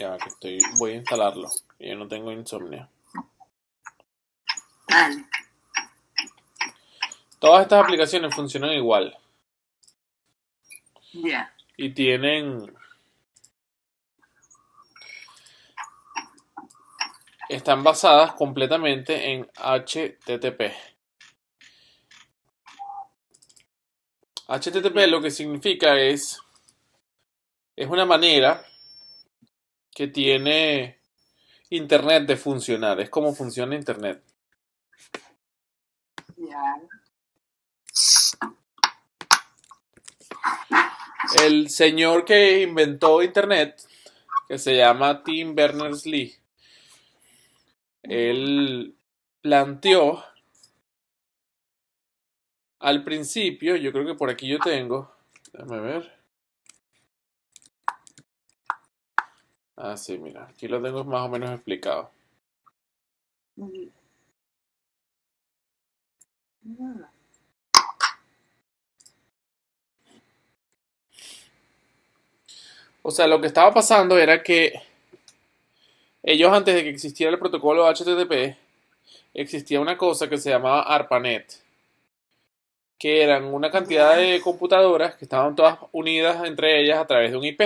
Ya estoy. Voy a instalarlo. Yo no tengo insomnio. Vale. Todas estas aplicaciones funcionan igual. Ya. Y tienen. Están basadas completamente en HTTP. HTTP lo que significa es. Es una manera que tiene Internet de funcionar. Es como funciona Internet. El señor que inventó Internet, que se llama Tim Berners-Lee, él planteó al principio, yo creo que por aquí yo tengo, déjame ver. Ah, sí, mira, aquí lo tengo más o menos explicado. O sea, lo que estaba pasando era que ellos antes de que existiera el protocolo HTTP, existía una cosa que se llamaba ARPANET, que eran una cantidad de computadoras que estaban todas unidas entre ellas a través de un IP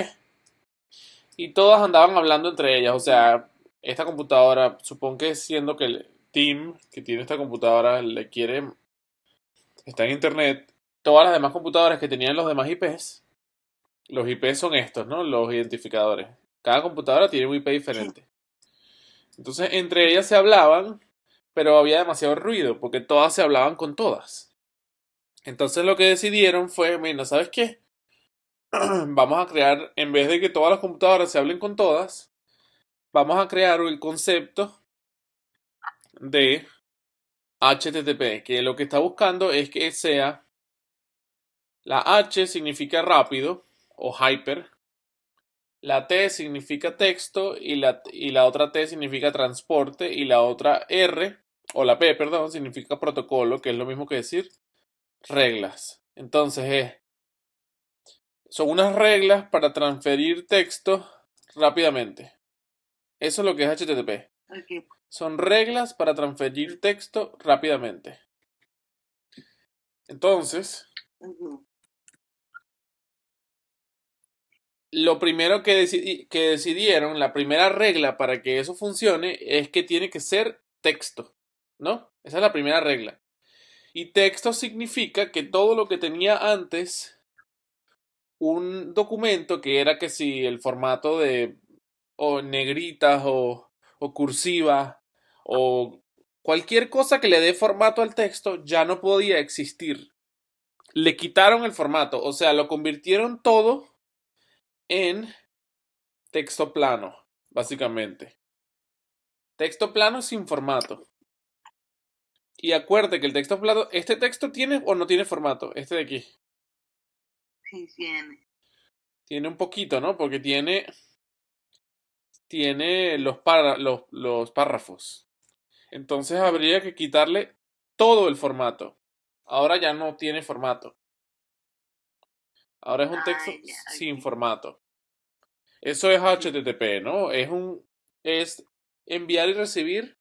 y todas andaban hablando entre ellas. O sea, esta computadora, supongo que siendo que el team que tiene esta computadora le quiere, está en internet, todas las demás computadoras que tenían los demás IPs, los IPs son estos, ¿no? Los identificadores. Cada computadora tiene un IP diferente. Entonces, entre ellas se hablaban, pero había demasiado ruido, porque todas se hablaban con todas. Entonces, lo que decidieron fue, mira, ¿sabes qué? vamos a crear, en vez de que todas las computadoras se hablen con todas, vamos a crear el concepto de HTTP, que lo que está buscando es que sea la H significa rápido o hyper, la T significa texto y la, y la otra T significa transporte y la otra R o la P, perdón, significa protocolo, que es lo mismo que decir reglas. Entonces es son unas reglas para transferir texto rápidamente. Eso es lo que es HTTP. Son reglas para transferir texto rápidamente. Entonces, lo primero que, que decidieron, la primera regla para que eso funcione es que tiene que ser texto, ¿no? Esa es la primera regla. Y texto significa que todo lo que tenía antes un documento que era que si el formato de o negritas o, cursiva o cualquier cosa que le dé formato al texto ya no podía existir. Le quitaron el formato, o sea, lo convirtieron todo en texto plano, básicamente. Texto plano sin formato. Y acuerde que el texto plano, este texto tiene o no tiene formato, este de aquí tiene. un poquito, ¿no? Porque tiene. Tiene los, los, párrafos. Entonces habría que quitarle todo el formato. Ahora ya no tiene formato. Ahora es un ah, texto sin formato. Eso es HTTP, ¿no? Es un es enviar y recibir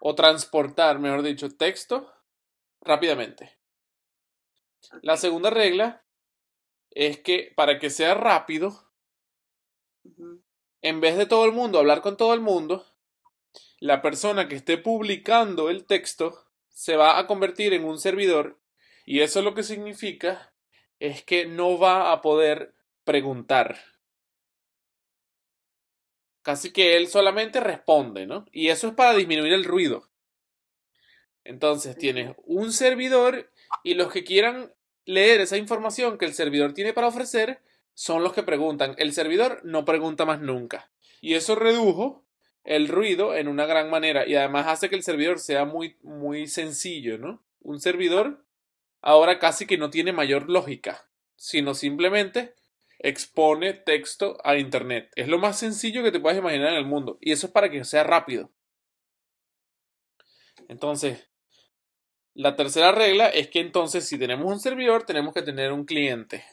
o transportar, mejor dicho, texto rápidamente. La segunda regla es que para que sea rápido, en vez de todo el mundo hablar con todo el mundo, la persona que esté publicando el texto se va a convertir en un servidor y eso lo que significa es que no va a poder preguntar. Casi que él solamente responde, ¿no? Y eso es para disminuir el ruido. Entonces tienes un servidor y los que quieran leer esa información que el servidor tiene para ofrecer son los que preguntan. El servidor no pregunta más nunca. Y eso redujo el ruido en una gran manera y además hace que el servidor sea muy, muy sencillo, ¿no? Un servidor ahora casi que no tiene mayor lógica, sino simplemente expone texto a Internet. Es lo más sencillo que te puedas imaginar en el mundo y eso es para que sea rápido. Entonces, la tercera regla es que entonces si tenemos un servidor tenemos que tener un cliente.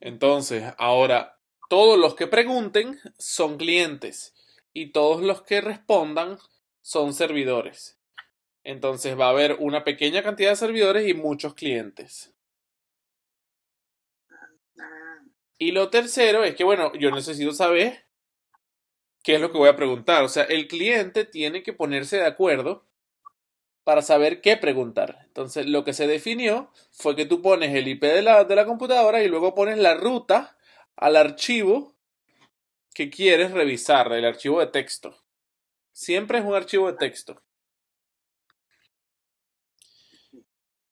Entonces, ahora, todos los que pregunten son clientes y todos los que respondan son servidores. Entonces va a haber una pequeña cantidad de servidores y muchos clientes. Y lo tercero es que, bueno, yo necesito saber qué es lo que voy a preguntar. O sea, el cliente tiene que ponerse de acuerdo para saber qué preguntar. Entonces, lo que se definió fue que tú pones el IP de la, computadora y luego pones la ruta al archivo que quieres revisar, el archivo de texto. Siempre es un archivo de texto.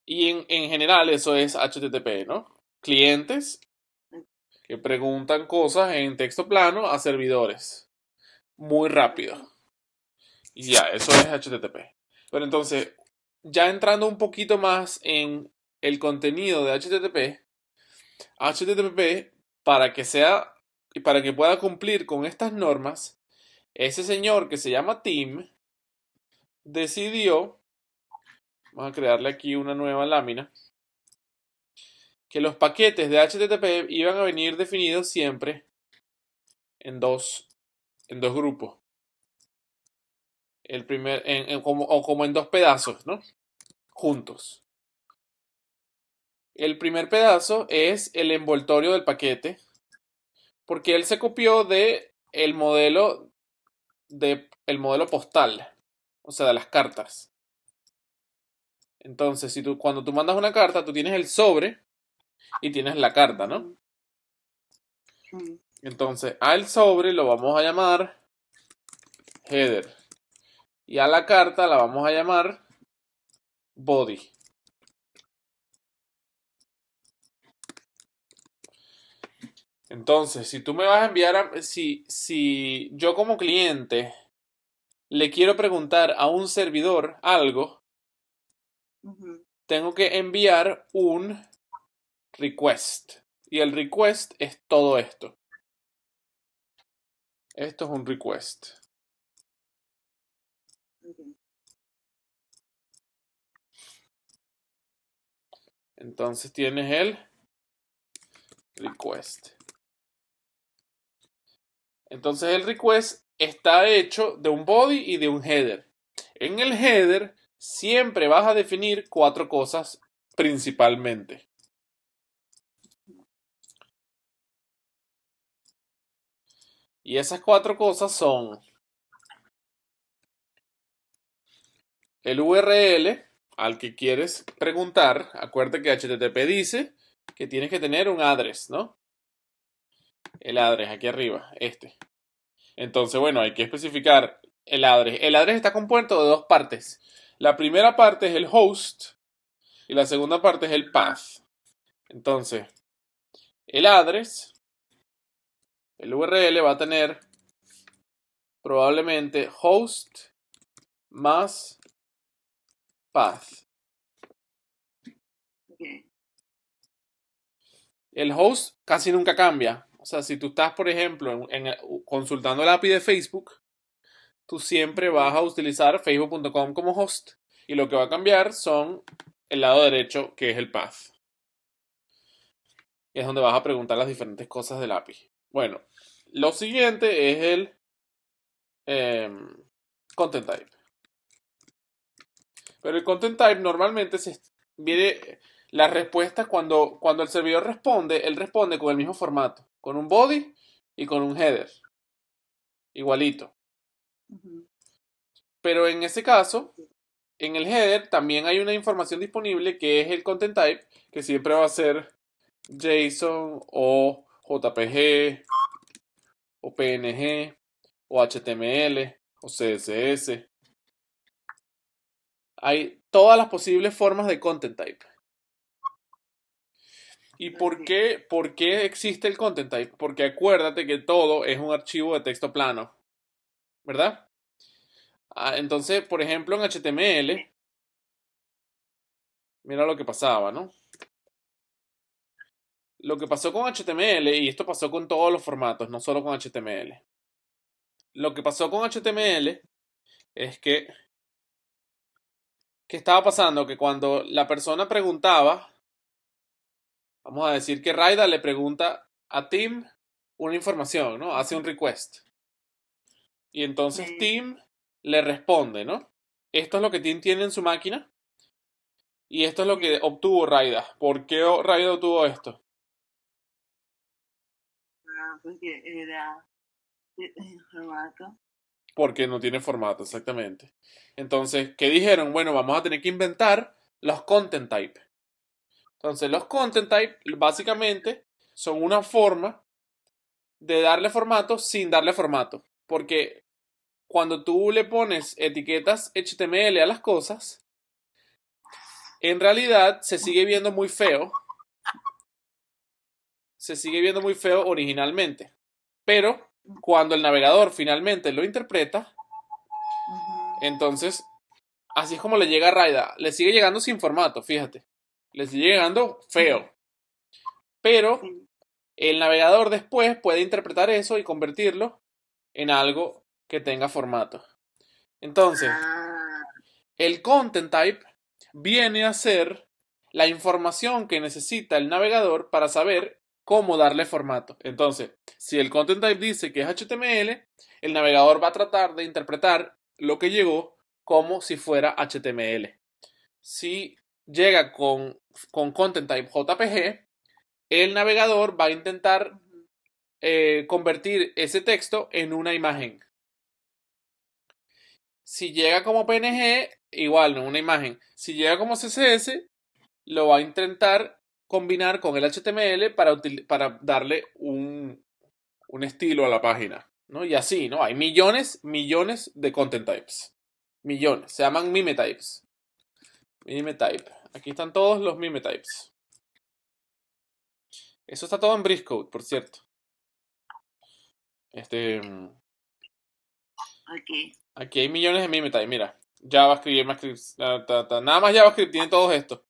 Y en, en general eso es HTTP, ¿no? Clientes que preguntan cosas en texto plano a servidores. Muy rápido. Y ya, eso es HTTP. Pero entonces, ya entrando un poquito más en el contenido de HTTP, HTTP, para que sea y para que pueda cumplir con estas normas, ese señor que se llama Tim decidió, vamos a crearle aquí una nueva lámina, que los paquetes de HTTP iban a venir definidos siempre en dos, en dos grupos el primer, como, o como en dos pedazos, ¿no? Juntos. El primer pedazo es el envoltorio del paquete, porque él se copió de el modelo de el modelo postal, o sea, de las cartas. Entonces, si tú, cuando tú mandas una carta, tú tienes el sobre y tienes la carta, ¿no? Mm. Entonces, al sobre lo vamos a llamar header. Y a la carta la vamos a llamar body. Entonces, si tú me vas a enviar, si, si yo como cliente le quiero preguntar a un servidor algo, tengo que enviar un request. Y el request es todo esto. Esto es un request. Entonces tienes el request. Entonces el request está hecho de un body y de un header. En el header siempre vas a definir cuatro cosas principalmente. Y esas cuatro cosas son el URL, al que quieres preguntar, acuérdate que HTTP dice que tienes que tener un address, ¿no? El address aquí arriba, este. Entonces, bueno, hay que especificar el address. El address está compuesto de dos partes. La primera parte es el host y la segunda parte es el path. Entonces, el address, el URL va a tener probablemente host más path El host casi nunca cambia. O sea, si tú estás, por ejemplo, en, uh, consultando el API de Facebook, tú siempre vas a utilizar facebook.com como host. Y lo que va a cambiar son el lado derecho, que es el path. es donde vas a preguntar las diferentes cosas del API. Bueno, lo siguiente es el em, content type. Pero el content type normalmente se viene la respuesta cuando, cuando el servidor responde, él responde con el mismo formato, con un body y con un header. Igualito. Pero en ese caso, en el header también hay una información disponible que es el content type, que siempre va a ser JSON o JPG o PNG o HTML o CSS hay todas las posibles formas de content type. ¿Y por qué, por qué existe el content type? Porque acuérdate que todo es un archivo de texto plano, ¿verdad? Ah, entonces, por ejemplo, en HTML, mira lo que pasaba, ¿no? Lo que pasó con HTML, y esto pasó con todos los formatos, no solo con HTML. Lo que pasó con HTML es que ¿Qué estaba pasando que cuando la persona preguntaba, vamos a decir que Raida le pregunta a Tim una información, ¿no? Hace un request. Y entonces Tim le responde, ¿no? Esto es lo que Tim tiene en su máquina. Y esto es lo que obtuvo Raida. ¿Por qué Raida obtuvo esto? Ah, porque era eh, eh, porque no tiene formato, exactamente. Entonces, ¿qué dijeron? Bueno, vamos a tener que inventar los content type. Entonces, los content type básicamente son una forma de darle formato sin darle formato. Porque cuando tú le pones etiquetas HTML a las cosas, en realidad se sigue viendo muy feo. Se sigue viendo muy feo originalmente. Pero cuando el navegador finalmente lo interpreta, entonces así es como le llega a Raida. Le sigue llegando sin formato, fíjate. Le sigue llegando feo. Pero el navegador después puede interpretar eso y convertirlo en algo que tenga formato. Entonces, ah. el content type viene a ser la información que necesita el navegador para saber cómo darle formato. Entonces, si el content type dice que es HTML, el navegador va a tratar de interpretar lo que llegó como si fuera HTML. Si llega con, con content type JPG, el navegador va a intentar eh, convertir ese texto en una imagen. Si llega como PNG, igual, no una imagen. Si llega como CSS, lo va a intentar combinar con el HTML para, para darle un, estilo a la página. ¿no? Y así, ¿no? Hay millones, millones de content types. Millones. Se llaman mime types. Mime type. Aquí están todos los mime types. Eso está todo en Code por cierto. Este. Aquí. Aquí hay millones de mime types. Mira, JavaScript, JavaScript, nada más JavaScript tiene todo esto.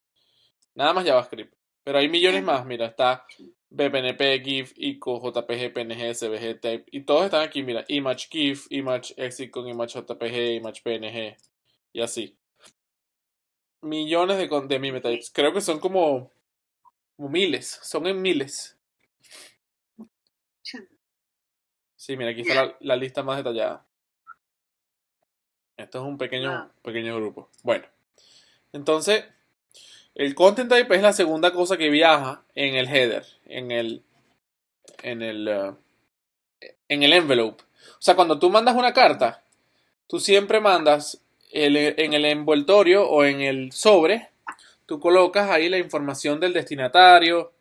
Nada más JavaScript. Pero hay millones más, mira, está BPNP, GIF, ICO, JPG, PNG, CBG, Tape, y todos están aquí, mira, Image GIF, Image Exicon, Image JPG, Image PNG, y así. Millones de, de mimetypes, creo que son como, como miles, son en miles. Sí, mira, aquí está la, lista más detallada. Esto es un pequeño, pequeño grupo. Bueno, entonces el content type es la segunda cosa que viaja en el header, en el, en el, eh, en el envelope. O sea, cuando tú mandas una carta, tú siempre mandas en el envoltorio o en el sobre, tú colocas ahí la información del destinatario,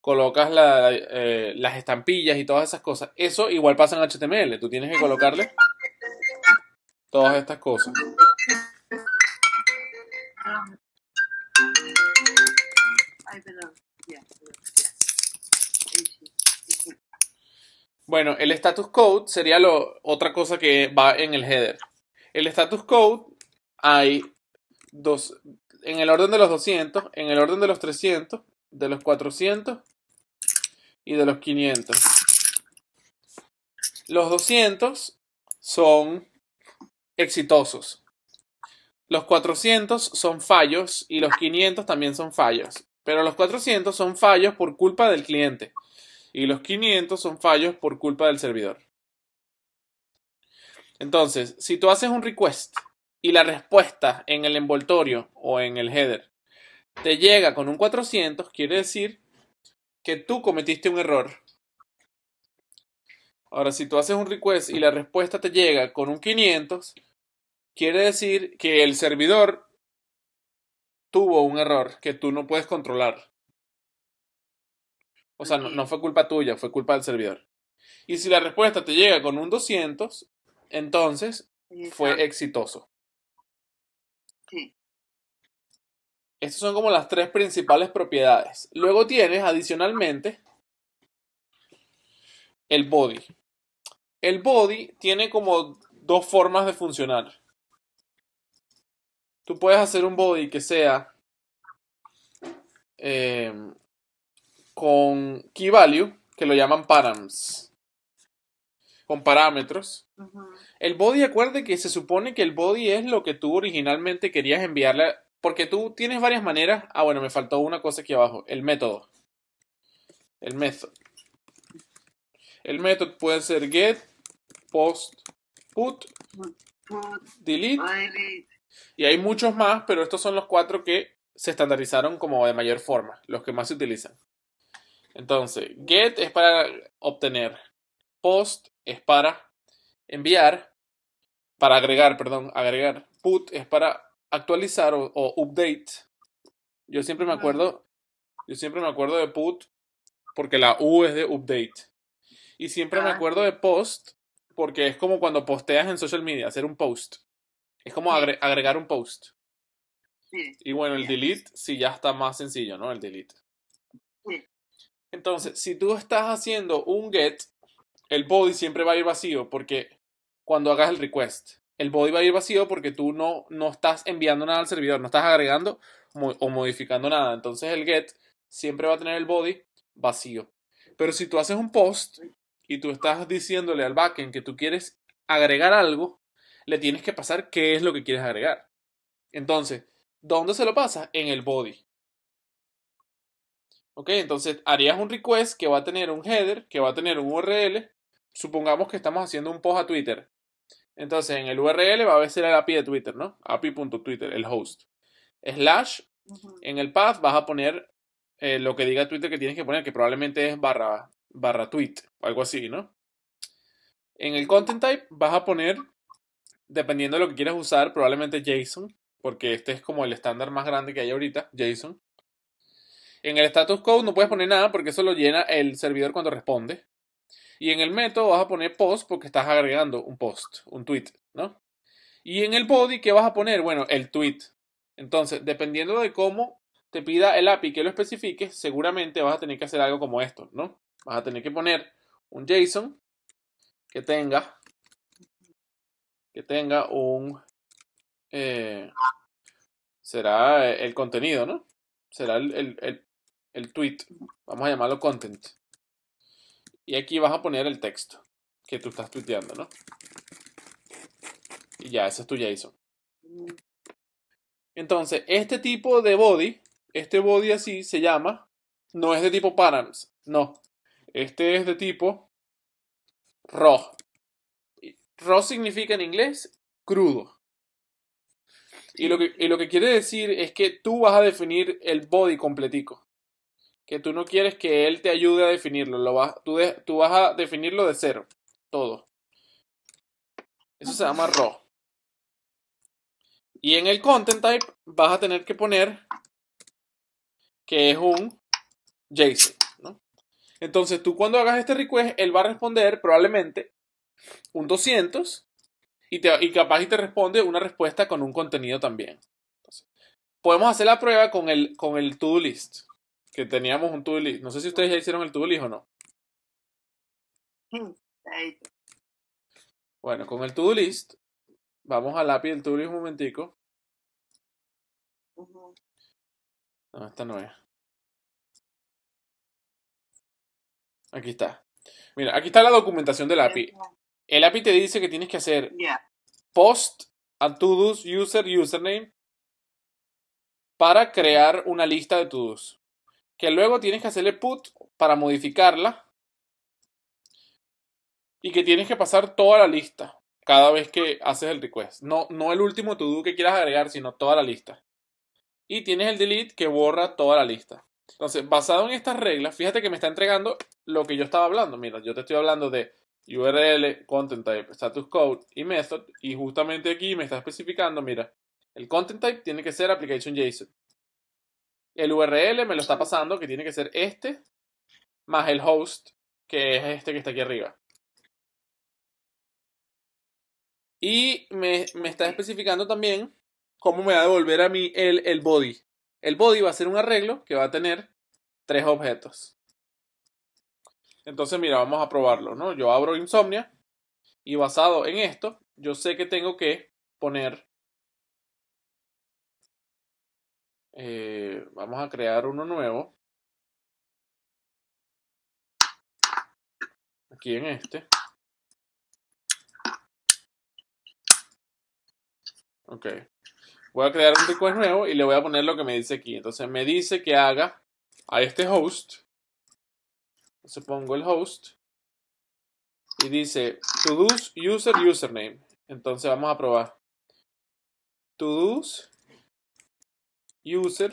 colocas eh, las estampillas y todas esas cosas. Eso igual pasa en HTML, tú tienes que colocarle todas estas cosas. Ah, bueno, el status code sería lo, otra cosa que va en el header. El status code hay dos, en el orden de los 200, en el orden de los 300, de los 400 y de los 500. Los 200 son exitosos. Los 400 son fallos y los 500 también son fallos. Pero los 400 son fallos por culpa del cliente y los 500 son fallos por culpa del servidor. Entonces, si tú haces un request y la respuesta en el envoltorio o en el header te llega con un 400, quiere decir que tú cometiste un error. Ahora, si tú haces un request y la respuesta te llega con un 500, quiere decir que el servidor tuvo un error que tú no puedes controlar. O sea, no, fue culpa tuya, fue culpa del servidor. Y si la respuesta te llega con un 200, entonces fue exitoso. Sí. Estas son como las tres principales propiedades. Luego tienes adicionalmente el body. El body tiene como dos formas de funcionar tú puedes hacer un body que sea eh, con key value, que lo llaman params, con parámetros. El body, acuerde que se supone que el body es lo que tú originalmente querías enviarle, porque tú tienes varias maneras. Ah, bueno, me faltó una cosa aquí abajo, el método. El método. El método puede ser get, post, put, delete y hay muchos más, pero estos son los cuatro que se estandarizaron como de mayor forma, los que más se utilizan. Entonces, get es para obtener, post es para enviar, para agregar, perdón, agregar, put es para actualizar o, update. Yo siempre me acuerdo, yo siempre me acuerdo de put porque la U es de update. Y siempre me ah. acuerdo de post porque es como cuando posteas en social media, hacer un post. Es como agregar un post. Y bueno, el delete sí ya está más sencillo, ¿no? El delete. Entonces, si tú estás haciendo un get, el body siempre va a ir vacío porque cuando hagas el request, el body va a ir vacío porque tú no, no estás enviando nada al servidor, no estás agregando o modificando nada. Entonces el get siempre va a tener el body vacío. Pero si tú haces un post y tú estás diciéndole al backend que tú quieres agregar algo, le tienes que pasar qué es lo que quieres agregar. Entonces, ¿dónde se lo pasas? En el body. Ok, entonces harías un request que va a tener un header, que va a tener un URL. Supongamos que estamos haciendo un post a Twitter. Entonces, en el URL va a ser el API de Twitter, ¿no? API.twitter, el host. Slash, en el path vas a poner eh, lo que diga Twitter que tienes que poner, que probablemente es barra, barra tweet, algo así, ¿no? En el content type vas a poner dependiendo de lo que quieras usar, probablemente JSON, porque este es como el estándar más grande que hay ahorita, JSON. En el status code no puedes poner nada porque eso lo llena el servidor cuando responde. Y en el método vas a poner post porque estás agregando un post, un tweet, ¿no? Y en el body, ¿qué vas a poner? Bueno, el tweet. Entonces, dependiendo de cómo te pida el API que lo especifiques, seguramente vas a tener que hacer algo como esto, ¿no? Vas a tener que poner un JSON que tenga que tenga un... Eh, será el contenido, ¿no? Será el, el, el, tweet. Vamos a llamarlo content. Y aquí vas a poner el texto que tú estás tuiteando, ¿no? Y ya, ese es tu JSON. Entonces, este tipo de body, este body así se llama, no es de tipo params, no. Este es de tipo raw, Raw significa en inglés crudo. Y lo, que, lo que quiere decir es que tú vas a definir el body completico. Que tú no quieres que él te ayude a definirlo. Lo vas, tú, vas a definirlo de cero. Todo. Eso se llama raw. Y en el content type vas a tener que poner que es un JSON. Entonces tú cuando hagas este request, él va a responder probablemente un 200 y, te, y capaz y te responde una respuesta con un contenido también. podemos hacer la prueba con el, con el to list, que teníamos un to list. No sé si ustedes ya hicieron el to list o no. Bueno, con el to list, vamos al API del to list un momentico. No, esta no Aquí está. Mira, aquí está la documentación del API. El API te dice que tienes que hacer post a todos user username para crear una lista de todos. Que luego tienes que hacerle put para modificarla. Y que tienes que pasar toda la lista cada vez que haces el request. No, no el último todo que quieras agregar, sino toda la lista. Y tienes el delete que borra toda la lista. Entonces, basado en estas reglas, fíjate que me está entregando lo que yo estaba hablando. Mira, yo te estoy hablando de URL, content type, status code y method. Y justamente aquí me está especificando, mira, el content type tiene que ser application JSON. El URL me lo está pasando que tiene que ser este más el host, que es este que está aquí arriba. Y me, está especificando también cómo me va a devolver a mí el, el body. El body va a ser un arreglo que va a tener tres objetos. Entonces, mira, vamos a probarlo, ¿no? Yo abro Insomnia y basado en esto, yo sé que tengo que poner... Eh, vamos a crear uno nuevo. Aquí en este. Ok. Voy a crear un request nuevo y le voy a poner lo que me dice aquí. Entonces me dice que haga a este host se pongo el host, y dice to do user username. Entonces vamos a probar. to do user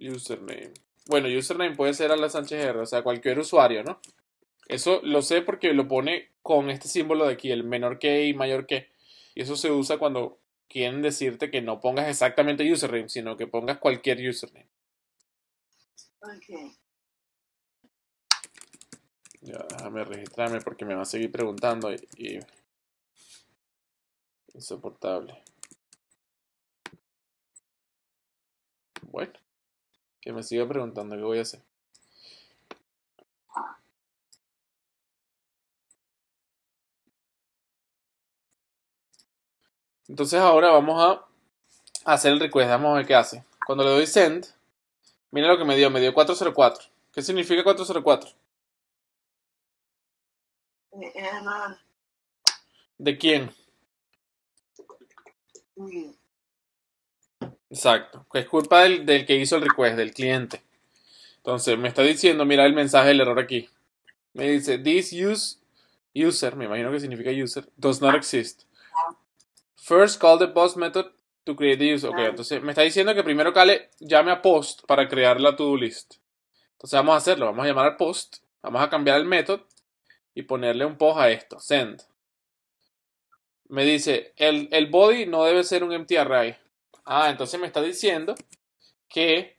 username. Bueno, username puede ser a la Sánchez R, o sea, cualquier usuario, ¿no? Eso lo sé porque lo pone con este símbolo de aquí, el menor que y mayor que. Y eso se usa cuando quieren decirte que no pongas exactamente username, sino que pongas cualquier username. Ya, déjame registrarme porque me va a seguir preguntando y, insoportable. Bueno, que me siga preguntando qué voy a hacer. Entonces ahora vamos a hacer el request. Vamos a ver qué hace. Cuando le doy send, Mira lo que me dio, me dio 404. ¿Qué significa 404? Eh, eh, ¿De quién? Exacto. Es culpa del, que hizo el request, del cliente. Entonces, me está diciendo, mira el mensaje del error aquí. Me dice, this use, user, me imagino que significa user, does not exist. First call the post method To create the Ok, entonces me está diciendo que primero Cale llame a post para crear la to-do list. Entonces vamos a hacerlo. Vamos a llamar al post. Vamos a cambiar el método y ponerle un post a esto. Send. Me dice, el, el body no debe ser un empty array. Ah, entonces me está diciendo que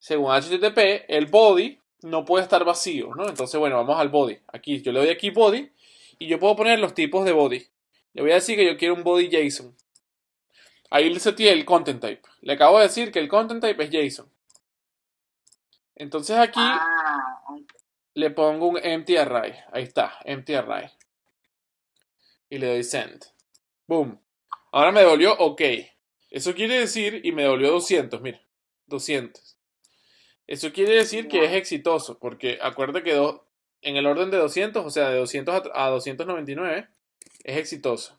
según HTTP, el body no puede estar vacío, ¿no? Entonces, bueno, vamos al body. Aquí, yo le doy aquí body y yo puedo poner los tipos de body. Le voy a decir que yo quiero un body JSON. Ahí le tiene el content type. Le acabo de decir que el content type es JSON. Entonces aquí ah, le pongo un empty array. Ahí está, empty array. Y le doy send. Boom. Ahora me devolvió OK. Eso quiere decir, y me devolvió 200, mira, 200. Eso quiere decir que es exitoso, porque acuérdate que en el orden de 200, o sea, de 200 a, a 299, es exitoso.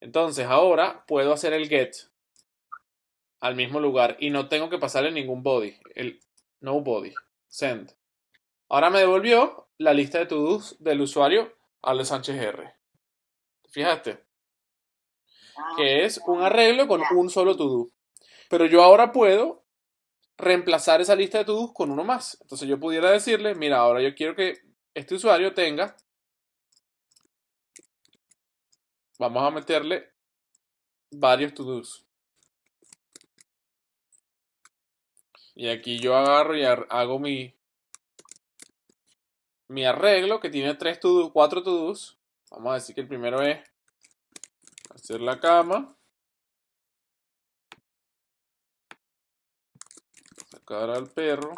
Entonces ahora puedo hacer el get al mismo lugar y no tengo que pasarle ningún body, el no body, send. Ahora me devolvió la lista de to del usuario los Sánchez R. Fijaste. Ah, que es un arreglo con un solo to Pero yo ahora puedo reemplazar esa lista de to con uno más. Entonces yo pudiera decirle, mira, ahora yo quiero que este usuario tenga vamos a meterle varios to Y aquí yo agarro y hago mi, mi arreglo que tiene tres to cuatro to -dos. Vamos a decir que el primero es hacer la cama. Sacar al perro.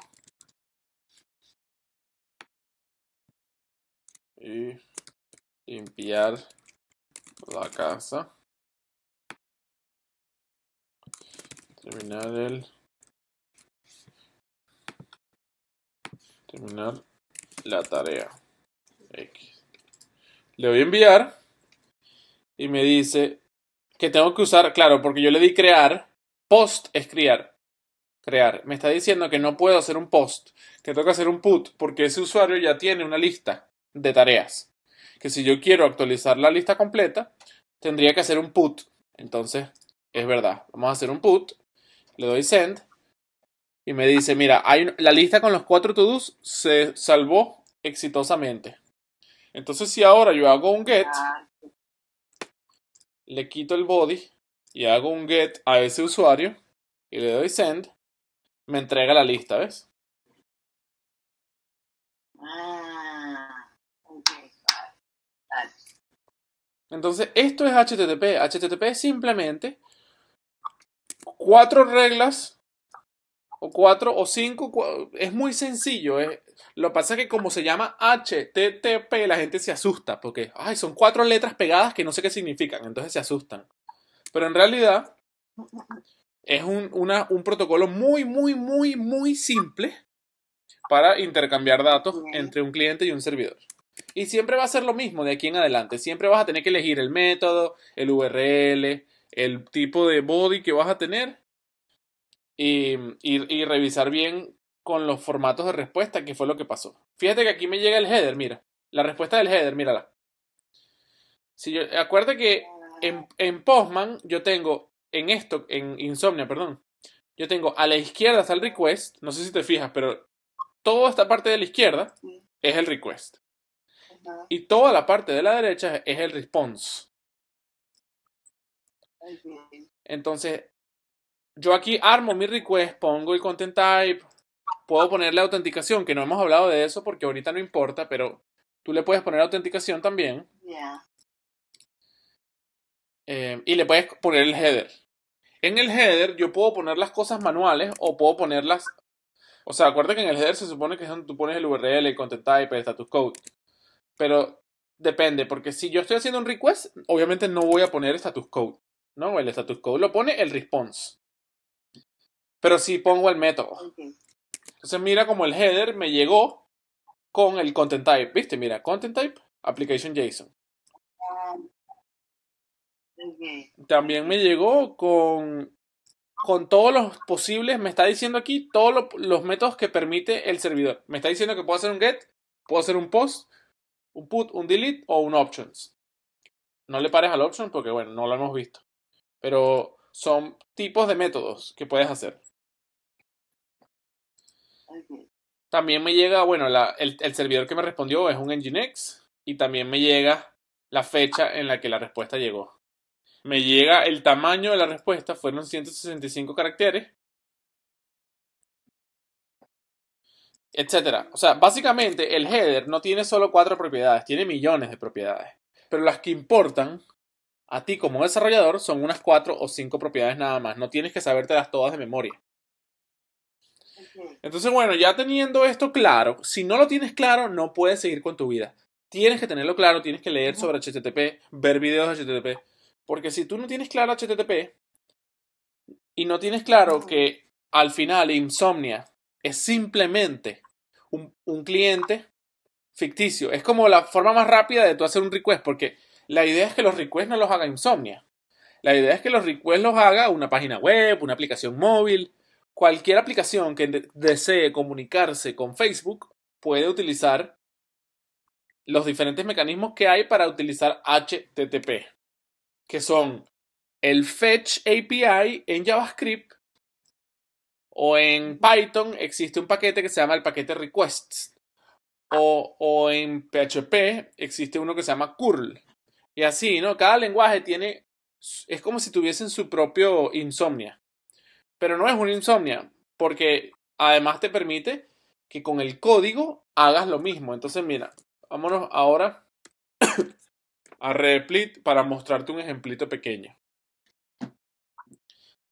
Y limpiar la casa. Terminar el... Terminar la tarea. Le voy a enviar y me dice que tengo que usar, claro, porque yo le di crear, post es crear, crear. Me está diciendo que no puedo hacer un post, que tengo que hacer un put, porque ese usuario ya tiene una lista de tareas que si yo quiero actualizar la lista completa, tendría que hacer un put. Entonces, es verdad, vamos a hacer un put, le doy send y me dice, mira, la lista con los cuatro to se salvó exitosamente. Entonces, si ahora yo hago un get, le quito el body y hago un get a ese usuario y le doy send, me entrega la lista, ¿ves? Ah, Entonces, esto es HTTP. HTTP es simplemente cuatro reglas o cuatro o cinco. es muy sencillo. lo que pasa es que como se llama HTTP, la gente se asusta porque, ay, son cuatro letras pegadas que no sé qué significan. Entonces se asustan. Pero en realidad es un protocolo muy, muy, muy, muy simple para intercambiar datos entre un cliente y un servidor. Y siempre va a ser lo mismo de aquí en adelante. Siempre vas a tener que elegir el método, el URL, el tipo de body que vas a tener y, revisar bien con los formatos de respuesta que fue lo que pasó. Fíjate que aquí me llega el header, mira. La respuesta del header, mírala. Si yo, acuérdate que en, en Postman yo tengo, en esto, en Insomnia, perdón, yo tengo a la izquierda está el request, no sé si te fijas, pero toda esta parte de la izquierda es el request. Y toda la parte de la derecha es el response. Entonces, yo aquí armo mi request, pongo el content type, puedo ponerle autenticación, que no hemos hablado de eso porque ahorita no importa, pero tú le puedes poner autenticación también. Eh, y le puedes poner el header. En el header yo puedo poner las cosas manuales o puedo ponerlas... O sea, acuérdate que en el header se supone que es donde tú pones el URL, el content type, el status code. Pero depende, porque si yo estoy haciendo un request, obviamente no voy a poner status code. ¿no? El status code lo pone el response. Pero si sí pongo el método. Entonces mira como el header me llegó con el content type. ¿Viste? Mira, content type, application JSON. Ah, También me llegó con, con todos los posibles, me está diciendo aquí todos los métodos que permite el servidor. Me está diciendo que puedo hacer un get, puedo hacer un post, un put, un delete o un options. No le pares al option porque, bueno, no lo hemos visto. Pero son tipos de métodos que puedes hacer. También me llega, bueno, el, el, servidor que me respondió es un Nginx y también me llega la fecha en la que la respuesta llegó. Me llega el tamaño de la respuesta, fueron 165 caracteres etcétera. O sea, básicamente el header no tiene solo cuatro propiedades, tiene millones de propiedades. Pero las que importan a ti como desarrollador son unas cuatro o cinco propiedades nada más. No tienes que sabértelas todas de memoria. Entonces, bueno, ya teniendo esto claro, si no lo tienes claro, no puedes seguir con tu vida. Tienes que tenerlo claro, tienes que leer sobre HTTP, ver videos de HTTP. Porque si tú no tienes claro HTTP y no tienes claro que al final insomnia es simplemente un, cliente ficticio. Es como la forma más rápida de tú hacer un request, porque la idea es que los requests no los haga Insomnia. La idea es que los requests los haga una página web, una aplicación móvil, cualquier aplicación que desee comunicarse con Facebook puede utilizar los diferentes mecanismos que hay para utilizar HTTP, que son el Fetch API en JavaScript o en Python existe un paquete que se llama el paquete requests. Ah. O, o en PHP existe uno que se llama curl. Y así, ¿no? Cada lenguaje tiene... Es como si tuviesen su propio insomnia. Pero no es un insomnia, porque además te permite que con el código hagas lo mismo. Entonces, mira, vámonos ahora a Replit para mostrarte un ejemplito pequeño.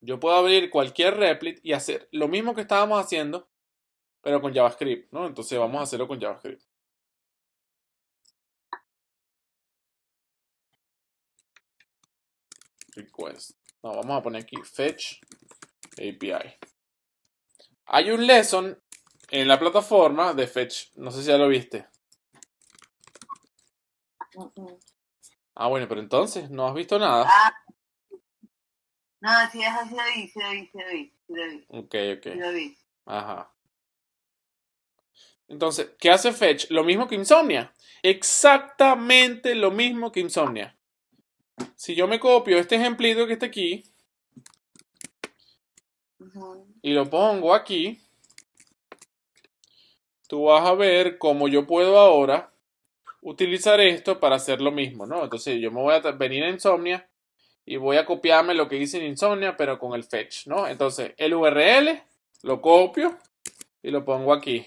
Yo puedo abrir cualquier Replit y hacer lo mismo que estábamos haciendo, pero con JavaScript, ¿no? Entonces vamos a hacerlo con JavaScript. Request. No, vamos a poner aquí fetch API. Hay un lesson en la plataforma de fetch. No sé si ya lo viste. Mm, mm. Ah, bueno, pero entonces no has visto nada. Ah. No, sí, es sí ahí, vi, sí lo Ok, ok. Ajá. Entonces, ¿qué hace Fetch? Lo mismo que Insomnia. Exactamente lo mismo que Insomnia. Si yo me copio este ejemplito que está aquí y lo pongo aquí, tú vas a ver cómo yo puedo ahora utilizar esto para hacer lo mismo, ¿no? Entonces yo me voy a venir a Insomnia, y voy a copiarme lo que hice en Insomnia, pero con el fetch, ¿no? Entonces, el URL lo copio y lo pongo aquí.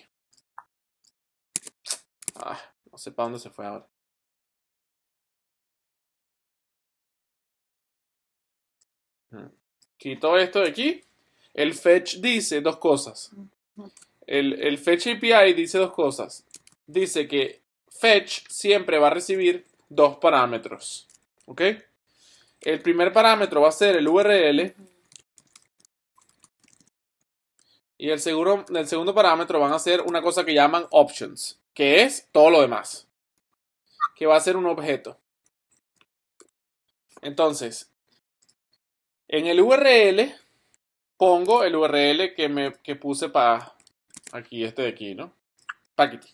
Ah, no sé para dónde se fue ahora. Hmm. Quito esto de aquí. El fetch dice dos cosas. El, el fetch API dice dos cosas. Dice que fetch siempre va a recibir dos parámetros. ¿Ok? El primer parámetro va a ser el URL. Y el, el segundo parámetro van a ser una cosa que llaman options, que es todo lo demás, que va a ser un objeto. Entonces, en el URL pongo el URL que, me, puse para aquí, este de aquí, ¿no? Paquete.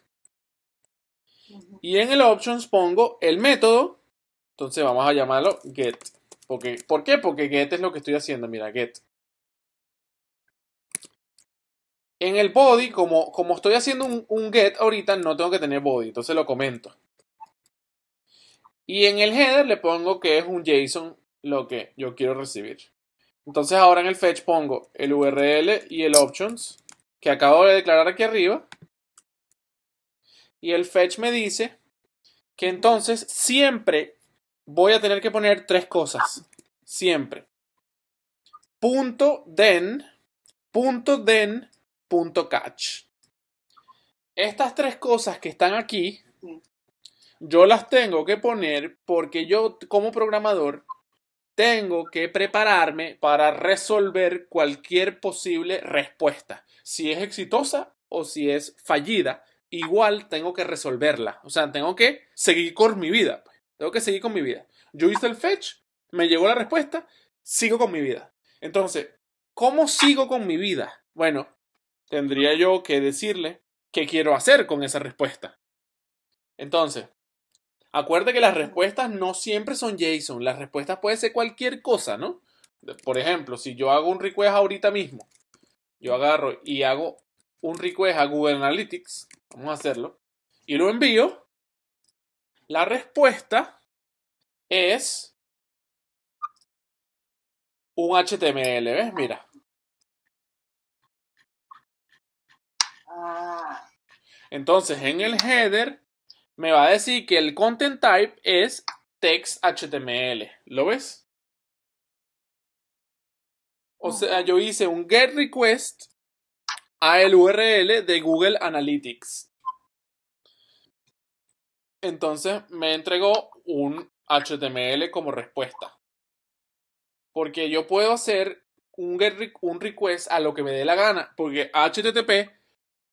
Y en el options pongo el método, entonces vamos a llamarlo get. Porque, ¿Por qué? Porque get es lo que estoy haciendo. Mira, get. En el body, como, como estoy haciendo un, un get ahorita, no tengo que tener body. Entonces lo comento. Y en el header le pongo que es un JSON lo que yo quiero recibir. Entonces ahora en el fetch pongo el URL y el options que acabo de declarar aquí arriba. Y el fetch me dice que entonces siempre voy a tener que poner tres cosas. Siempre. Punto den, punto den, punto catch. Estas tres cosas que están aquí, yo las tengo que poner porque yo como programador tengo que prepararme para resolver cualquier posible respuesta. Si es exitosa o si es fallida, igual tengo que resolverla. O sea, tengo que seguir con mi vida. Pues. Tengo que seguir con mi vida. Yo hice el fetch, me llegó la respuesta, sigo con mi vida. Entonces, ¿cómo sigo con mi vida? Bueno, tendría yo que decirle qué quiero hacer con esa respuesta. Entonces, acuerde que las respuestas no siempre son JSON. Las respuestas pueden ser cualquier cosa, ¿no? Por ejemplo, si yo hago un request ahorita mismo, yo agarro y hago un request a Google Analytics, vamos a hacerlo, y lo envío, la respuesta es un HTML, ¿ves? Mira. Entonces, en el header me va a decir que el content type es text HTML. ¿Lo ves? O mm. sea, yo hice un get request a el URL de Google Analytics. Entonces me entregó un HTML como respuesta. Porque yo puedo hacer un, un request a lo que me dé la gana, porque HTTP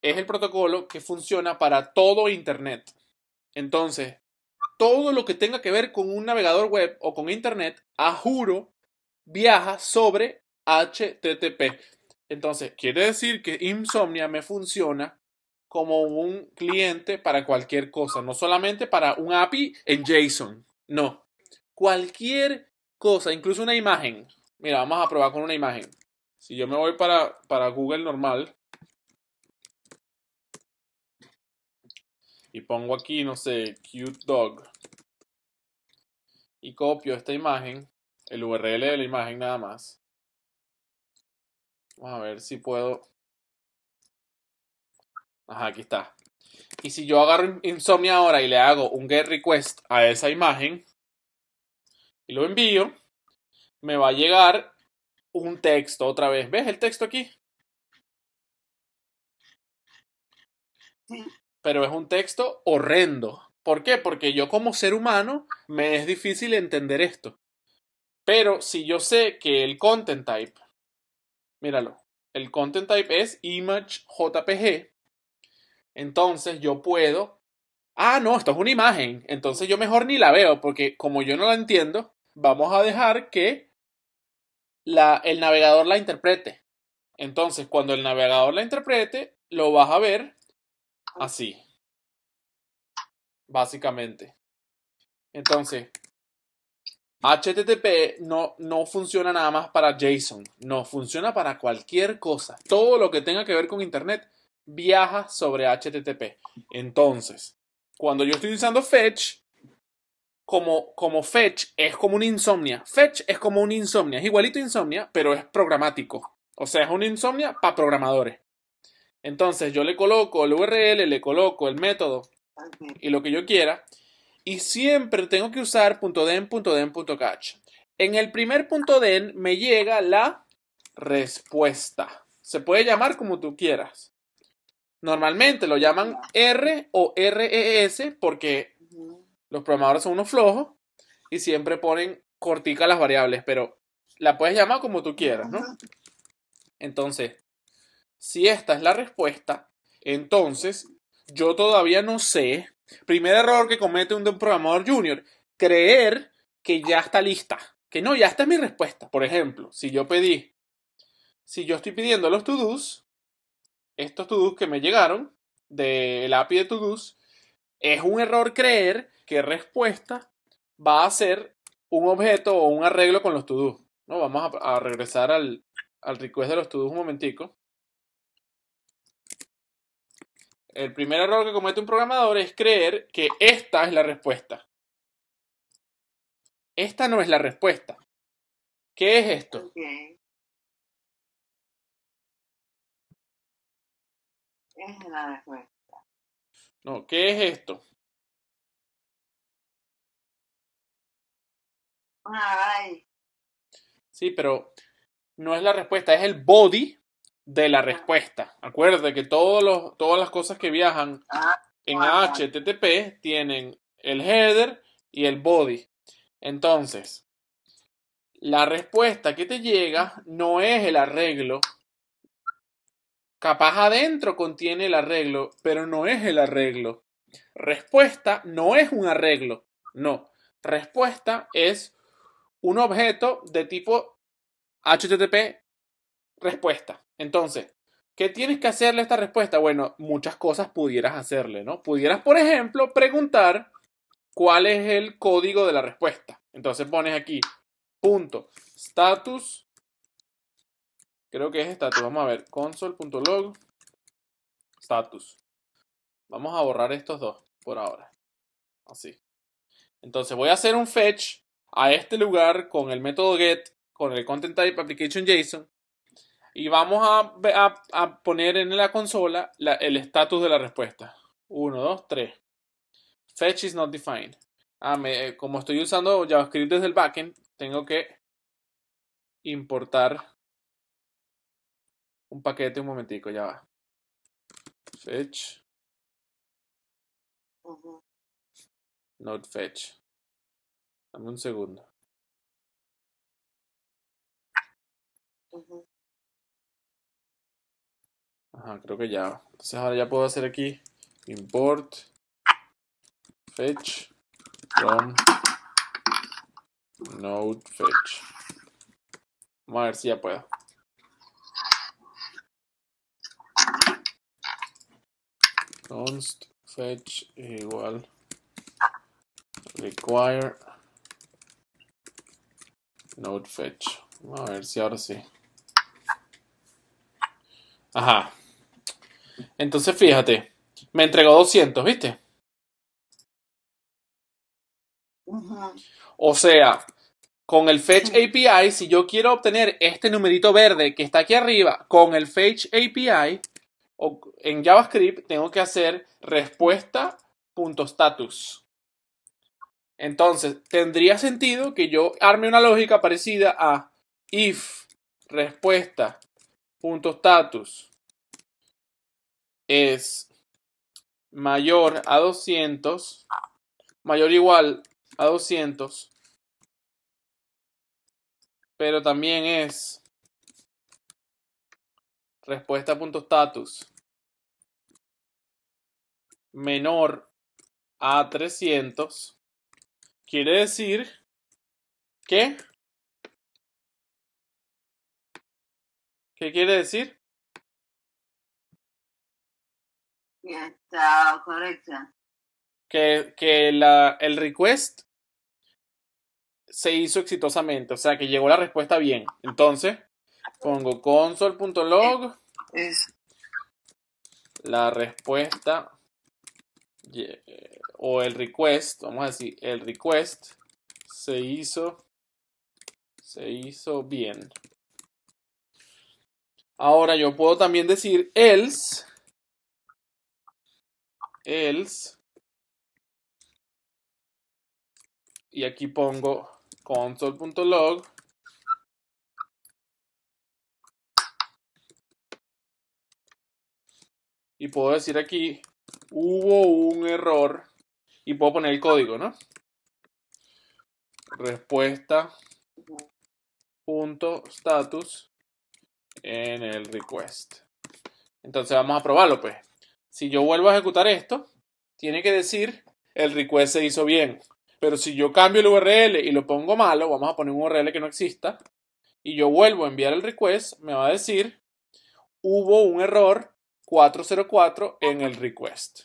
es el protocolo que funciona para todo Internet. Entonces, todo lo que tenga que ver con un navegador web o con Internet, a juro, viaja sobre HTTP. Entonces, quiere decir que Insomnia me funciona como un cliente para cualquier cosa, no solamente para un API en JSON, no. Cualquier cosa, incluso una imagen. Mira, vamos a probar con una imagen. Si yo me voy para, para Google normal y pongo aquí, no sé, cute dog y copio esta imagen, el URL de la imagen nada más. Vamos a ver si puedo Ajá, aquí está. Y si yo agarro Insomnia ahora y le hago un get request a esa imagen y lo envío, me va a llegar un texto otra vez. ¿Ves el texto aquí? Pero es un texto horrendo. ¿Por qué? Porque yo como ser humano me es difícil entender esto. Pero si yo sé que el content type, míralo, el content type es image JPG, entonces yo puedo, ah, no, esto es una imagen, entonces yo mejor ni la veo, porque como yo no la entiendo, vamos a dejar que la, el navegador la interprete. Entonces, cuando el navegador la interprete, lo vas a ver así. Básicamente. Entonces, HTTP no, no, funciona nada más para JSON, no funciona para cualquier cosa. Todo lo que tenga que ver con Internet viaja sobre HTTP. Entonces, cuando yo estoy usando fetch, como, como fetch es como una insomnia. Fetch es como una insomnia. Es igualito insomnia, pero es programático. O sea, es una insomnia para programadores. Entonces, yo le coloco el URL, le coloco el método y lo que yo quiera. Y siempre tengo que usar .den, En el primer punto .den me llega la respuesta. Se puede llamar como tú quieras. Normalmente lo llaman R o RES porque los programadores son unos flojos y siempre ponen cortica las variables, pero la puedes llamar como tú quieras, ¿no? Entonces, si esta es la respuesta, entonces yo todavía no sé. Primer error que comete un programador junior, creer que ya está lista. Que no, ya está mi respuesta. Por ejemplo, si yo pedí, si yo estoy pidiendo los to-dos, estos to que me llegaron del API de to es un error creer que respuesta va a ser un objeto o un arreglo con los to ¿no? Vamos a, regresar al, al, request de los to un momentico. El primer error que comete un programador es creer que esta es la respuesta. Esta no es la respuesta. ¿Qué es esto? es la respuesta. No, ¿qué es esto? Sí, pero no es la respuesta, es el body de la ah. respuesta. Acuérdate que todos los, todas las cosas que viajan ah, en HTTP ah, tienen el header y el body. Entonces, la respuesta que te llega no es el arreglo Capaz adentro contiene el arreglo, pero no es el arreglo. Respuesta no es un arreglo, no. Respuesta es un objeto de tipo HTTP respuesta. Entonces, ¿qué tienes que hacerle a esta respuesta? Bueno, muchas cosas pudieras hacerle, ¿no? Pudieras, por ejemplo, preguntar cuál es el código de la respuesta. Entonces pones aquí punto status Creo que es status. Vamos a ver, console.log status. Vamos a borrar estos dos por ahora. Así. Entonces voy a hacer un fetch a este lugar con el método get, con el content type application JSON. Y vamos a, poner en la consola el status de la respuesta. 1, 2, 3. Fetch is not defined. Ah, como estoy usando JavaScript desde el backend, tengo que importar un paquete, un momentico, ya va. Fetch. Uh Not fetch. Dame un segundo. Ajá, creo que ya. Entonces ahora ya puedo hacer aquí import fetch from node fetch. Vamos a ver si ya puedo. const fetch igual require node fetch. a ver si ahora sí. Ajá. Entonces fíjate, me entregó 200, ¿viste? O sea, con el Fetch API, si yo quiero obtener este numerito verde que está aquí arriba, con el Fetch API, en JavaScript tengo que hacer respuesta.status. Entonces, tendría sentido que yo arme una lógica parecida a if respuesta.status es mayor a 200, mayor o igual a 200, pero también es Respuesta.status menor a 300 quiere decir que ¿Qué quiere decir? Está correcta. Que, que la, el request se hizo exitosamente, o sea que llegó la respuesta bien. Entonces, Pongo console.log. Es. La respuesta. o el request. Vamos a decir, el request se hizo. Se hizo bien. Ahora yo puedo también decir else. Else. Y aquí pongo console.log y puedo decir aquí, hubo un error y puedo poner el código, ¿no? Respuesta status en el request. Entonces vamos a probarlo, pues. Si yo vuelvo a ejecutar esto, tiene que decir el request se hizo bien. Pero si yo cambio el URL y lo pongo malo, vamos a poner un URL que no exista, y yo vuelvo a enviar el request, me va a decir hubo un error 404 en el request.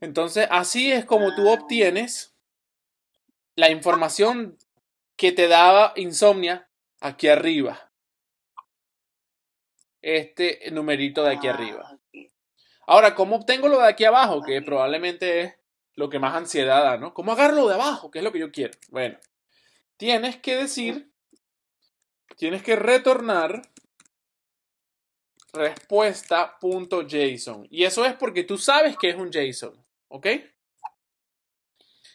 Entonces, así es como tú obtienes la información que te daba Insomnia aquí arriba. Este numerito de aquí ah, arriba. Ahora, ¿cómo obtengo lo de aquí abajo? Que probablemente es lo que más ansiedad da, ¿no? ¿Cómo agarro de abajo? ¿Qué es lo que yo quiero. Bueno, tienes que decir, tienes que retornar respuesta.json. Y eso es porque tú sabes que es un JSON, ¿ok?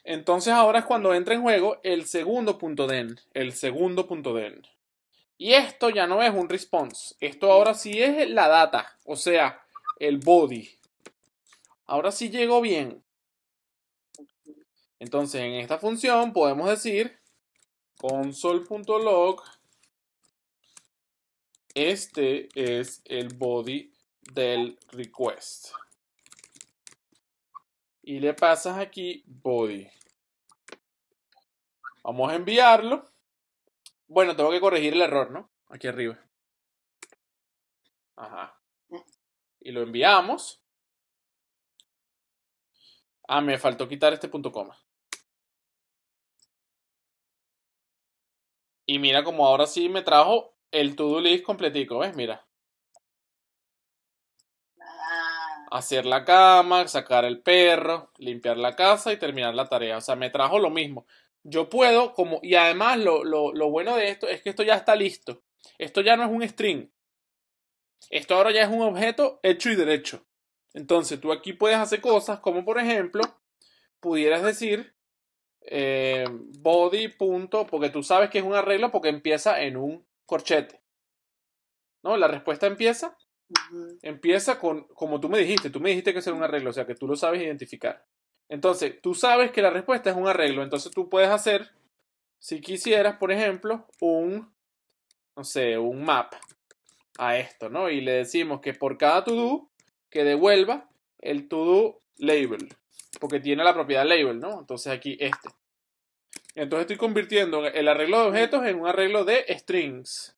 Entonces ahora es cuando entra en juego el segundo punto den, el segundo punto den. Y esto ya no es un response, esto ahora sí es la data, o sea, el body. Ahora sí llegó bien. Entonces en esta función podemos decir console.log este es el body del request. Y le pasas aquí body. Vamos a enviarlo. Bueno, tengo que corregir el error, ¿no? Aquí arriba. Ajá. Y lo enviamos. Ah, me faltó quitar este punto coma. Y mira como ahora sí me trajo el to-do list completico, ¿ves? Mira. Ah. Hacer la cama, sacar el perro, limpiar la casa y terminar la tarea. O sea, me trajo lo mismo. Yo puedo, como, y además lo, lo, lo bueno de esto es que esto ya está listo. Esto ya no es un string. Esto ahora ya es un objeto hecho y derecho. Entonces tú aquí puedes hacer cosas como por ejemplo, pudieras decir eh, body. Punto, porque tú sabes que es un arreglo porque empieza en un corchete. ¿No? La respuesta empieza. Empieza con, como tú me dijiste, tú me dijiste que es un arreglo, o sea que tú lo sabes identificar. Entonces, tú sabes que la respuesta es un arreglo, entonces tú puedes hacer, si quisieras, por ejemplo, un, no sé, un map a esto, ¿no? Y le decimos que por cada to-do que devuelva el to-do label, porque tiene la propiedad label, ¿no? Entonces aquí este. Entonces estoy convirtiendo el arreglo de objetos en un arreglo de strings.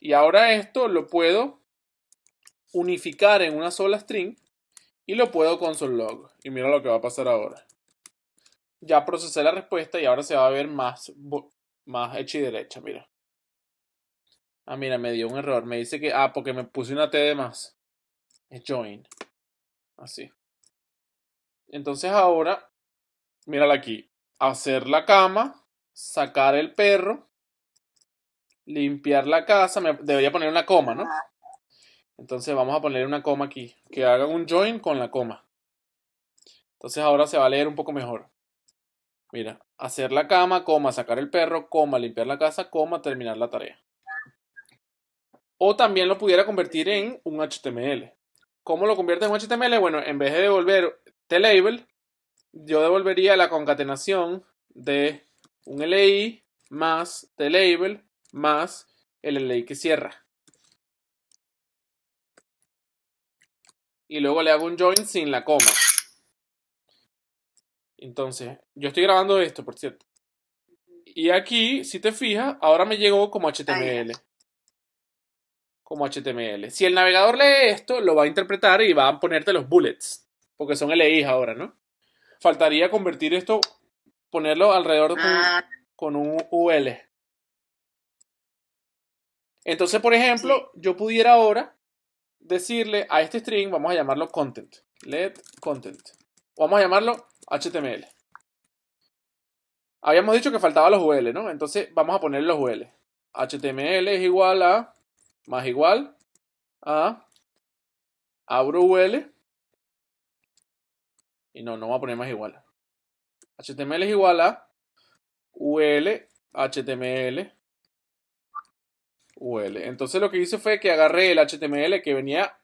Y ahora esto lo puedo unificar en una sola string y lo puedo console log. Y mira lo que va a pasar ahora. Ya procesé la respuesta y ahora se va a ver más, más hecha y derecha, mira. Ah, mira, me dio un error. Me dice que, ah, porque me puse una T de más. Es join. Así. Entonces ahora, mírala aquí hacer la cama, sacar el perro, limpiar la casa. Me debería poner una coma, ¿no? Entonces vamos a poner una coma aquí. Que haga un join con la coma. Entonces ahora se va a leer un poco mejor. Mira, hacer la cama, coma, sacar el perro, coma, limpiar la casa, coma, terminar la tarea. O también lo pudiera convertir en un HTML. ¿Cómo lo convierte en un HTML? Bueno, en vez de devolver T-label, yo devolvería la concatenación de un LI más the label más el LI que cierra. Y luego le hago un join sin la coma. Entonces, yo estoy grabando esto, por cierto. Y aquí, si te fijas, ahora me llegó como HTML. Como HTML. Si el navegador lee esto, lo va a interpretar y va a ponerte los bullets. Porque son LIs ahora, ¿no? faltaría convertir esto, ponerlo alrededor con, ah. con un UL. Entonces, por ejemplo, yo pudiera ahora decirle a este string, vamos a llamarlo content, let content, vamos a llamarlo HTML. Habíamos dicho que faltaban los UL, ¿no? Entonces vamos a poner los UL. HTML es igual a, más igual a, abro UL, y no, no va a poner más igual. HTML es igual a UL, HTML, UL. Entonces lo que hice fue que agarré el HTML que venía,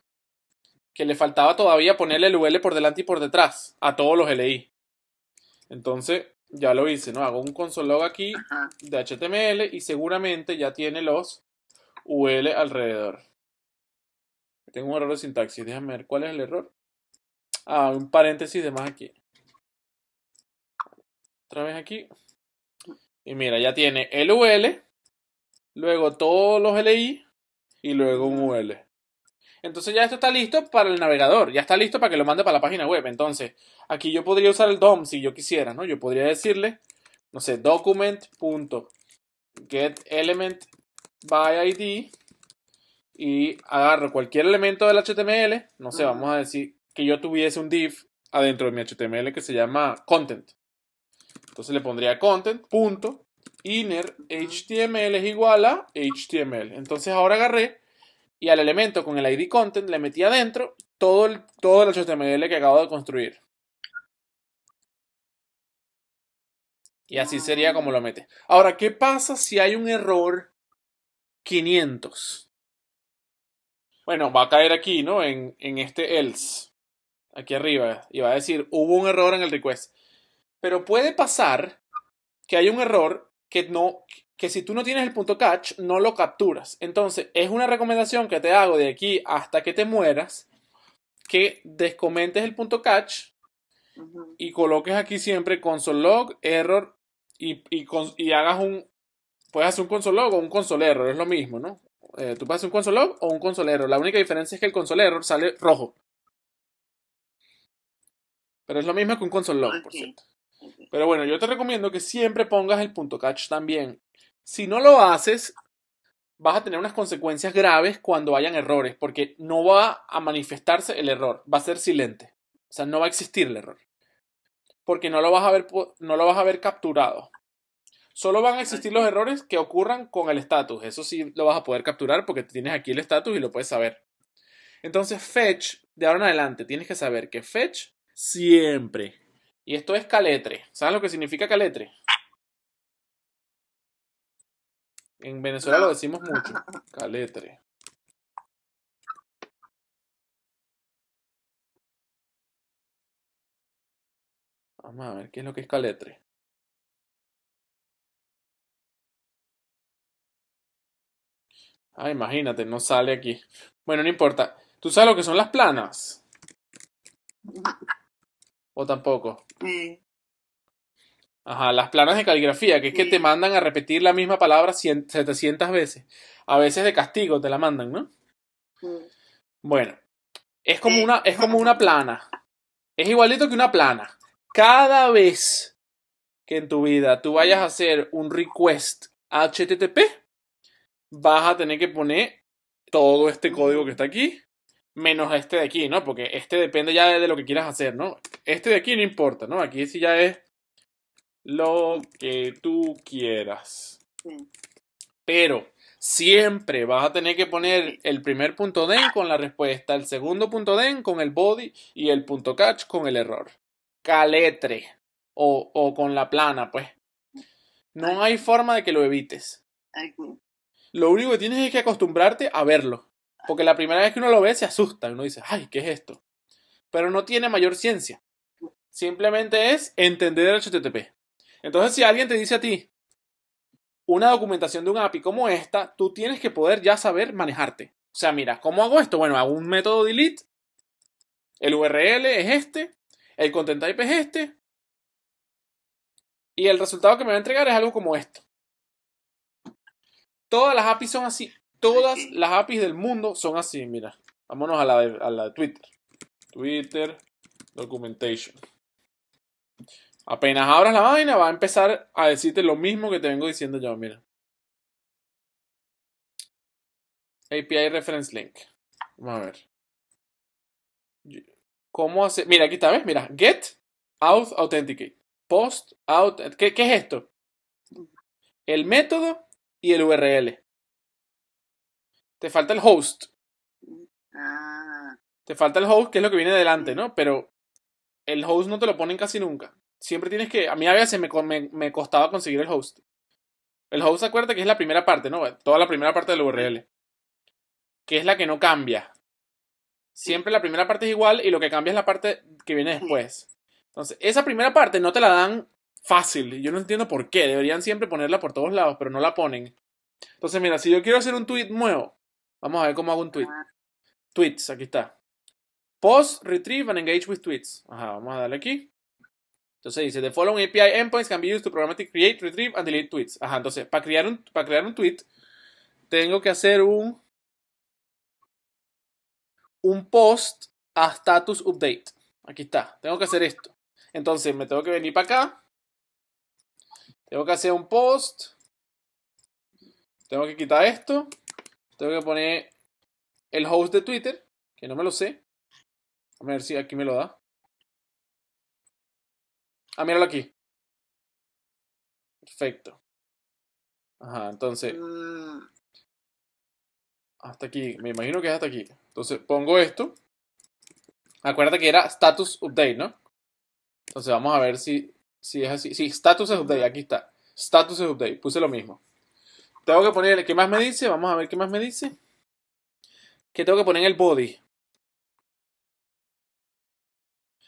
que le faltaba todavía ponerle el UL por delante y por detrás a todos los LI. Entonces ya lo hice, ¿no? Hago un console log aquí de HTML y seguramente ya tiene los UL alrededor. Tengo un error de sintaxis, déjame ver cuál es el error. Ah, un paréntesis de más aquí. Otra vez aquí. Y mira, ya tiene LUL, luego todos los LI y luego un UL. Entonces ya esto está listo para el navegador, ya está listo para que lo mande para la página web. Entonces, aquí yo podría usar el DOM si yo quisiera, ¿no? Yo podría decirle, no sé, document.getElementById y agarro cualquier elemento del HTML, no sé, vamos a decir que yo tuviese un div adentro de mi HTML que se llama content. Entonces le pondría content, HTML es igual a HTML. Entonces ahora agarré y al elemento con el ID content le metí adentro todo el, todo el HTML que acabo de construir. Y así sería como lo mete. Ahora, ¿qué pasa si hay un error 500? Bueno, va a caer aquí, ¿no? En, en este else aquí arriba, iba a decir, hubo un error en el request. Pero puede pasar que hay un error que no que si tú no tienes el punto catch no lo capturas. Entonces, es una recomendación que te hago de aquí hasta que te mueras que descomentes el punto catch y coloques aquí siempre console.log error y, y, hagas un puedes hacer un console.log o un console es lo mismo, ¿no? Eh, tú puedes hacer un console.log o un console La única diferencia es que el console sale rojo. Pero es lo mismo que un console por cierto. Pero bueno, yo te recomiendo que siempre pongas el punto catch también. Si no lo haces, vas a tener unas consecuencias graves cuando hayan errores, porque no va a manifestarse el error, va a ser silente. O sea, no va a existir el error. Porque no lo vas a ver, no lo vas a ver capturado. Solo van a existir los errores que ocurran con el status. Eso sí lo vas a poder capturar porque tienes aquí el status y lo puedes saber. Entonces, fetch, de ahora en adelante, tienes que saber que fetch Siempre. Y esto es caletre. ¿Sabes lo que significa caletre? En Venezuela lo decimos mucho. Caletre. Vamos a ver qué es lo que es caletre. Ah, imagínate, no sale aquí. Bueno, no importa. ¿Tú sabes lo que son las planas? O tampoco. Ajá, las planas de caligrafía, que es que te mandan a repetir la misma palabra 700 veces. A veces de castigo te la mandan, ¿no? Mm. Bueno, es como, una, es como una plana. Es igualito que una plana. Cada vez que en tu vida tú vayas a hacer un request HTTP, vas a tener que poner todo este código que está aquí menos este de aquí, ¿no? Porque este depende ya de, lo que quieras hacer, ¿no? Este de aquí no importa, ¿no? Aquí sí ya es lo que tú quieras. Pero siempre vas a tener que poner el primer punto den con la respuesta, el segundo punto den con el body y el punto catch con el error. Caletre o, o con la plana, pues. No hay forma de que lo evites. Lo único que tienes es que acostumbrarte a verlo. Porque la primera vez que uno lo ve se asusta, uno dice, ay, ¿qué es esto? Pero no tiene mayor ciencia. Simplemente es entender el HTTP. Entonces, si alguien te dice a ti una documentación de un API como esta, tú tienes que poder ya saber manejarte. O sea, mira, ¿cómo hago esto? Bueno, hago un método delete, el URL es este, el content type es este, y el resultado que me va a entregar es algo como esto. Todas las APIs son así. Todas las APIs del mundo son así, mira. Vámonos a la de, Twitter. Twitter Documentation. Apenas abras la vaina, va a empezar a decirte lo mismo que te vengo diciendo yo, mira. API Reference Link. Vamos a ver. ¿Cómo hace? Mira, aquí está, ¿ves? Mira, get, Auth authenticate. Post, out. qué es esto? El método y el URL. Te falta el host. Ah. Te falta el host, que es lo que viene adelante, mm. ¿no? Pero el host no te lo ponen casi nunca. Siempre tienes que. A mí a veces me, me costaba conseguir el host. El host, acuérdate que es la primera parte, ¿no? Toda la primera parte del URL. Que es la que no cambia. Siempre la primera parte es igual y lo que cambia es la parte que viene después. Entonces, esa primera parte no te la dan fácil. Yo no entiendo por qué. Deberían siempre ponerla por todos lados, pero no la ponen. Entonces, mira, si yo quiero hacer un tweet nuevo, Vamos a ver cómo hago un tweet. Ah. Tweets, aquí está. Post, retrieve and engage with tweets. Ajá, vamos a darle aquí. Entonces dice, the following API endpoints can be used to programmatic create, retrieve and delete tweets. Ajá, entonces, para crear un, para crear un tweet, tengo que hacer un, un post a status update. Aquí está, tengo que hacer esto. Entonces, me tengo que venir para acá. Tengo que hacer un post. Tengo que quitar esto. Tengo que poner el host de Twitter, que no me lo sé. A ver si aquí me lo da. Ah, míralo aquí. Perfecto. Ajá, entonces. Mm. Hasta aquí, me imagino que es hasta aquí. Entonces pongo esto. Acuérdate que era status update, ¿no? Entonces vamos a ver si, si es así. Sí, status es update, aquí está. Status update, puse lo mismo. Tengo que poner el que más me dice. Vamos a ver qué más me dice. Que tengo que poner el body.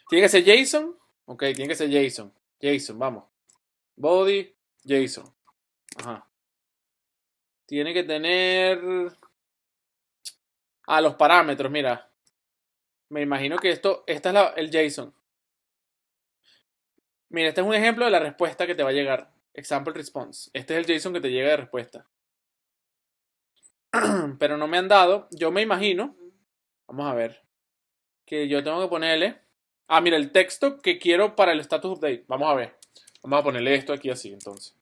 Tiene que ser Jason. Ok, tiene que ser Jason. Jason, vamos. Body, Jason. Ajá. Tiene que tener. Ah, los parámetros, mira. Me imagino que esto. Esta es la, el Jason. Mira, este es un ejemplo de la respuesta que te va a llegar. Example response. Este es el JSON que te llega de respuesta. Pero no me han dado. Yo me imagino. Vamos a ver. Que yo tengo que ponerle. Ah, mira, el texto que quiero para el status update. Vamos a ver. Vamos a ponerle esto aquí así entonces.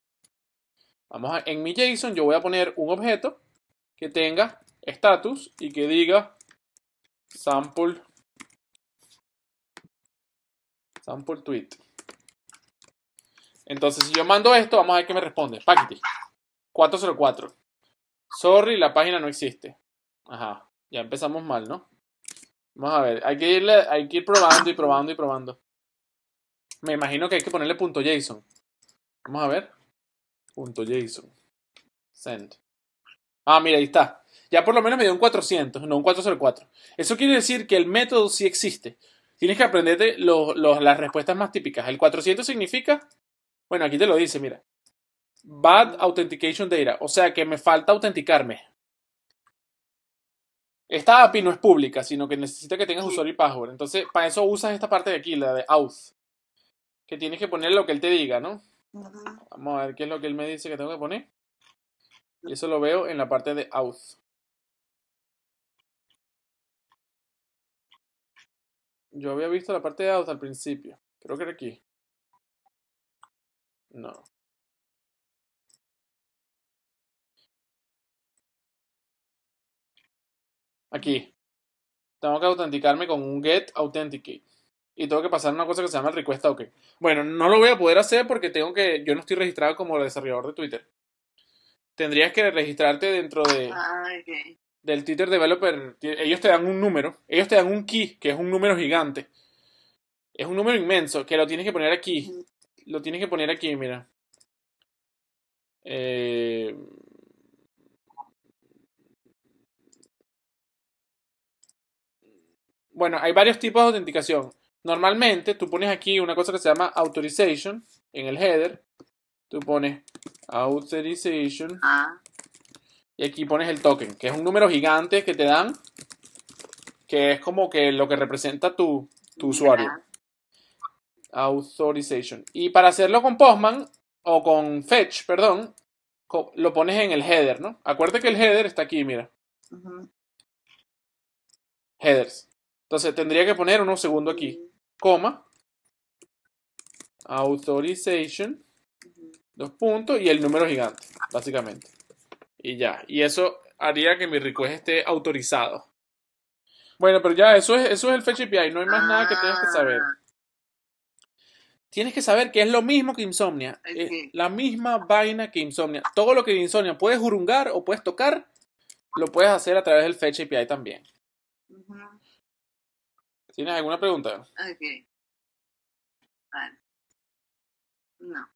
Vamos a, en mi JSON yo voy a poner un objeto que tenga status y que diga sample sample tweet. Entonces, si yo mando esto, vamos a ver qué me responde. Packity. 404. Sorry, la página no existe. Ajá. Ya empezamos mal, ¿no? Vamos a ver. Hay que, irle, hay que ir probando y probando y probando. Me imagino que hay que ponerle punto .json. Vamos a ver. Punto .json. Send. Ah, mira, ahí está. Ya por lo menos me dio un 400, no un 404. Eso quiere decir que el método sí existe. Tienes que aprenderte los, las respuestas más típicas. El 400 significa bueno, aquí te lo dice, mira. Bad authentication data. O sea que me falta autenticarme. Esta API no es pública, sino que necesita que tengas usuario y password. Entonces, para eso usas esta parte de aquí, la de auth. Que tienes que poner lo que él te diga, ¿no? Vamos a ver qué es lo que él me dice que tengo que poner. Y eso lo veo en la parte de auth. Yo había visto la parte de auth al principio. Creo que era aquí. No. Aquí. Tengo que autenticarme con un get authenticate. Y tengo que pasar una cosa que se llama el request Bueno, no lo voy a poder hacer porque tengo que. Yo no estoy registrado como desarrollador de Twitter. Tendrías que registrarte dentro de. Ah, del Twitter Developer. Ellos te dan un número. Ellos te dan un key, que es un número gigante. Es un número inmenso, que lo tienes que poner aquí lo tienes que poner aquí, mira. Eh, bueno, hay varios tipos de autenticación. Normalmente tú pones aquí una cosa que se llama authorization en el header. Tú pones authorization. Ah. Y aquí pones el token, que es un número gigante que te dan, que es como que lo que representa tu, tu usuario. Authorization. Y para hacerlo con Postman, o con Fetch, perdón, lo pones en el header, ¿no? Acuérdate que el header está aquí, mira. Headers. Entonces tendría que poner uno segundo aquí. Coma. Authorization. Dos puntos y el número gigante, básicamente. Y ya. Y eso haría que mi request esté autorizado. Bueno, pero ya, eso es, eso es el Fetch API. No hay más nada que tengas que saber. Ah tienes que saber que es lo mismo que insomnia. Eh, la misma vaina que insomnia. Todo lo que insomnia puedes hurungar o puedes tocar, lo puedes hacer a través del Fetch API también. ¿Tienes alguna pregunta? Ok. Vale. No.